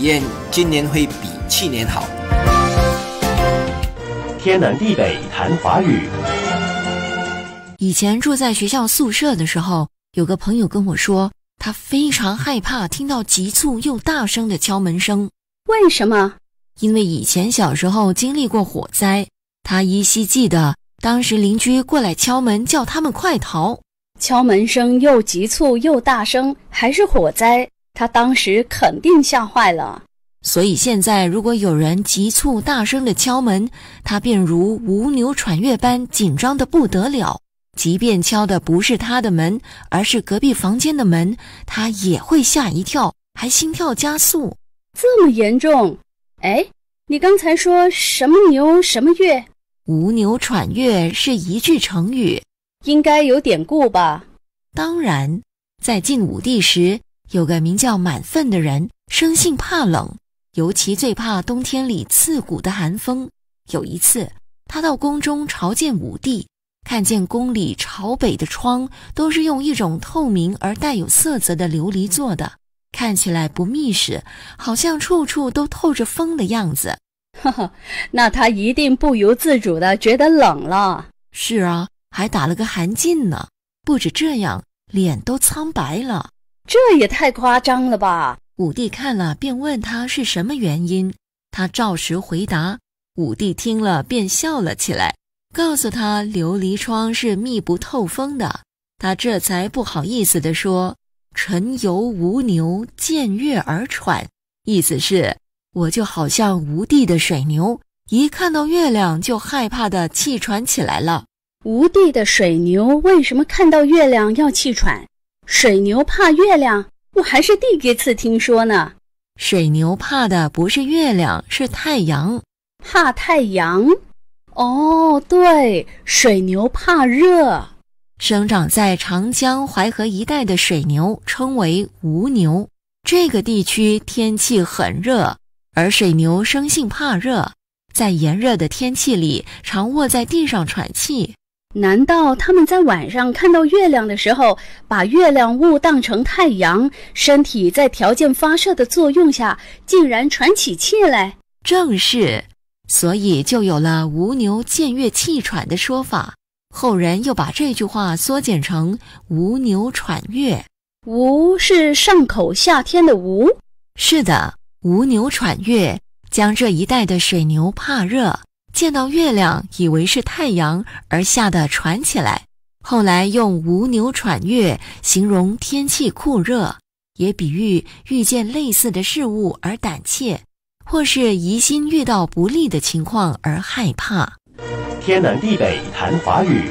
验今年会比去年好。天南地北谈华语。以前住在学校宿舍的时候，有个朋友跟我说，他非常害怕听到急促又大声的敲门声。为什么？因为以前小时候经历过火灾，他依稀记得当时邻居过来敲门，叫他们快逃。敲门声又急促又大声，还是火灾。他当时肯定吓坏了，所以现在如果有人急促大声的敲门，他便如无牛喘月般紧张的不得了。即便敲的不是他的门，而是隔壁房间的门，他也会吓一跳，还心跳加速。这么严重？哎，你刚才说什么牛什么月？无牛喘月是一句成语，应该有典故吧？当然，在晋武帝时。有个名叫满奋的人，生性怕冷，尤其最怕冬天里刺骨的寒风。有一次，他到宫中朝见武帝，看见宫里朝北的窗都是用一种透明而带有色泽的琉璃做的，看起来不密实，好像处处都透着风的样子。呵呵，那他一定不由自主的觉得冷了。是啊，还打了个寒噤呢。不止这样，脸都苍白了。这也太夸张了吧！武帝看了，便问他是什么原因。他照实回答。武帝听了，便笑了起来，告诉他：“琉璃窗是密不透风的。”他这才不好意思地说：“臣游吴牛见月而喘。”意思是，我就好像无地的水牛，一看到月亮就害怕的气喘起来了。吴地的水牛为什么看到月亮要气喘？水牛怕月亮，我还是第一次听说呢。水牛怕的不是月亮，是太阳。怕太阳？哦，对，水牛怕热。生长在长江、淮河一带的水牛称为吴牛。这个地区天气很热，而水牛生性怕热，在炎热的天气里常卧在地上喘气。难道他们在晚上看到月亮的时候，把月亮误当成太阳，身体在条件发射的作用下，竟然喘起气来？正是，所以就有了“吴牛见月气喘”的说法。后人又把这句话缩减成“吴牛喘月”。吴是上口夏天的吴。是的，吴牛喘月，江浙一带的水牛怕热。见到月亮，以为是太阳，而吓得喘起来。后来用“无牛喘月”形容天气酷热，也比喻遇见类似的事物而胆怯，或是疑心遇到不利的情况而害怕。天南地北谈华语。